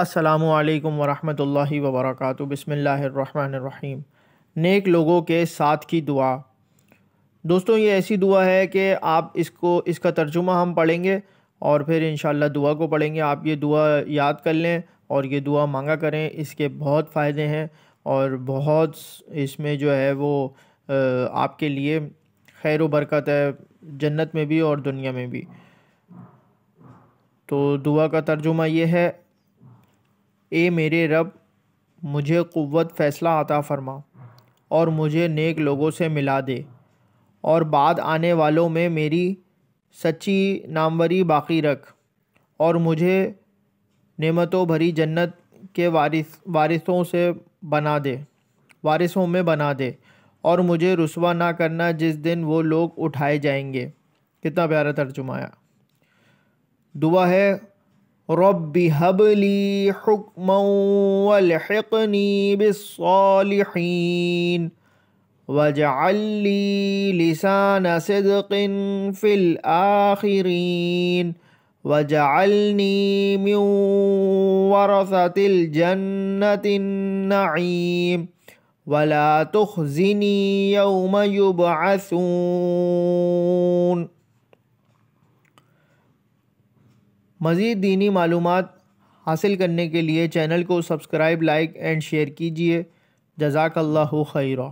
السلام علیکم ورحمۃ اللہ وبرکاتہ بسم اللہ الرحمن الرحیم نیک لوگوں کے ساتھ کی دعا دوستوں یہ ایسی دعا ہے کہ آپ اس کو اس کا ترجمہ ہم پڑھیں گے اور پھر انشاءاللہ دعا کو پڑھیں گے آپ یہ دعا یاد کر لیں اور یہ دعا مانگا کریں اس کے بہت فائدے ہیں اور بہت اس میں جو ہے وہ آپ کے لیے خیر و برکت ہے جنت میں بھی اور دنیا میں بھی تو دعا کا ترجمہ یہ ہے اے میرے رب مجھے قوت فیصلہ عطا فرما اور مجھے نیک لوگوں سے ملا دے اور بعد آنے والوں میں میری سچی ناموری باقی رکھ اور مجھے نعمتوں بھری جنت کے وارث وارثوں سے بنا دے وارثوں میں بنا دے اور مجھے رسوا نہ کرنا جس دن وہ لوگ اٹھائے جائیں گے کتنا پیارا ترجمہ آیا دعا ہے رب هب لي حكما والحقني بالصالحين واجعل لي لسان صدق في الآخرين واجعلني من ورثة الجنة النعيم ولا تخزني يوم يبعثون مزید دینی معلومات حاصل کرنے کے لیے چینل کو سبسکرائب لائک اینڈ شیئر کیجیے جزاک اللہ خیرہ